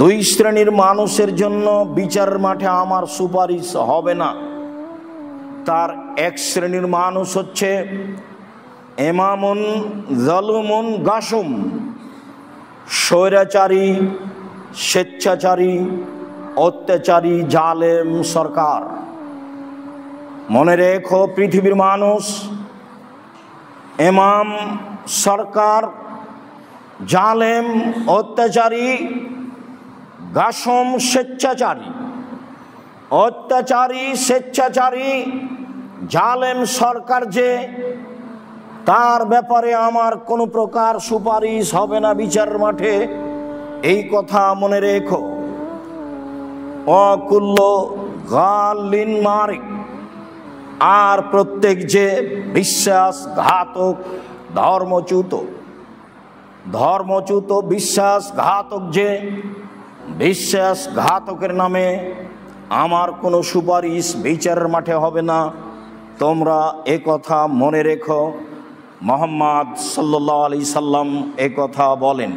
দুই শ্রেণীর মানুষের জন্য বিচার মাঠে আমার সুপারিশ হবে না তার এক শ্রেণীর মানুষ হচ্ছে এমামুন জালুমুন গাসুম স্বৈরাচারী স্বেচ্ছাচারী অত্যাচারী জালেম সরকার মনে রেখো পৃথিবীর মানুষ এমাম সরকার জালেম অত্যাচারী ঘাসম স্বেচ্ছাচারী অত্যাচারী স্বেচ্ছাচারী জালেম সরকার যে তার ব্যাপারে আমার কোনো প্রকার সুপারিশ হবে না বিচার মাঠে এই কথা মনে রেখো অকুল্ল গালিন মারিক আর প্রত্যেক যে বিশ্বাস ঘাতক ধর্মচ্যুত ধর্মচ্যুত বিশ্বাস ঘাতক যে বিশ্বাস ঘাতকের নামে আমার কোনো সুপারিশ বিচারের মাঠে হবে না তোমরা এ কথা মনে রেখো মোহাম্মদ সাল্লি সাল্লাম এ কথা বলেন